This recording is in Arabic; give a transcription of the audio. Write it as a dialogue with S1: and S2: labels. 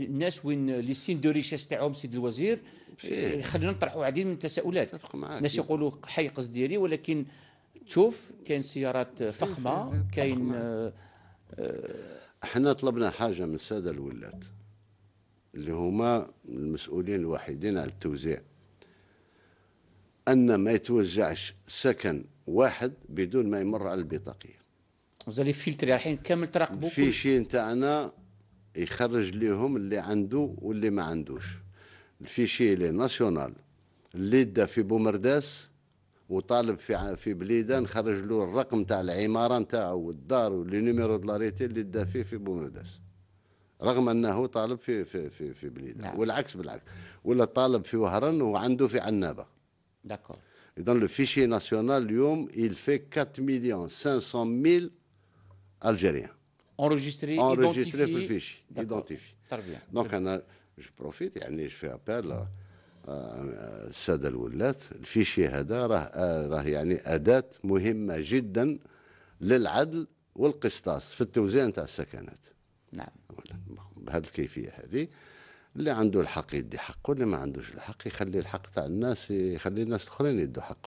S1: الناس وين لي سين دو ريشيس تاعهم سيد الوزير إيه. خلينا نطرحوا عديد من التساؤلات الناس يقولوا حيقص ديالي ولكن تشوف كاين سيارات إيه، فخمه كاين آه،
S2: آه، احنا طلبنا حاجه من الساده الولات اللي هما المسؤولين الوحيدين على التوزيع ان ما يتوزعش سكن واحد بدون ما يمر على البطاقيه
S1: وزالي فيلتر رايحين الحين كامل تراقبوا في
S2: شيء نتاعنا يخرج ليهم اللي عنده واللي ما عندوش الفيشي لي ناسيونال اللي دا في بومرداس وطالب في في بليده نخرج له الرقم تاع العماره نتاعو والدار واللي نيميرو لاريتي اللي دا فيه في بومرداس رغم انه طالب في في في, في بليده نعم. والعكس بالعكس ولا طالب في وهران وعنده في عنابه داكور اذا لو فيشي ناسيونال اليوم il fait 4 مليون 500 000 الجيريان enregistré, enregistré identifié. في الفيشي identifié. دونك انا جو بروفيت يعني جو في ابال الساده الولات الفيشي هذا راه راه يعني اداه مهمه جدا للعدل والقسطاس في التوزيع نتاع السكنات نعم بهذه الكيفيه هذه اللي عنده الحق يدي حقه اللي ما عندوش الحق يخلي الحق تاع الناس يخلي الناس الاخرين يدوا حقه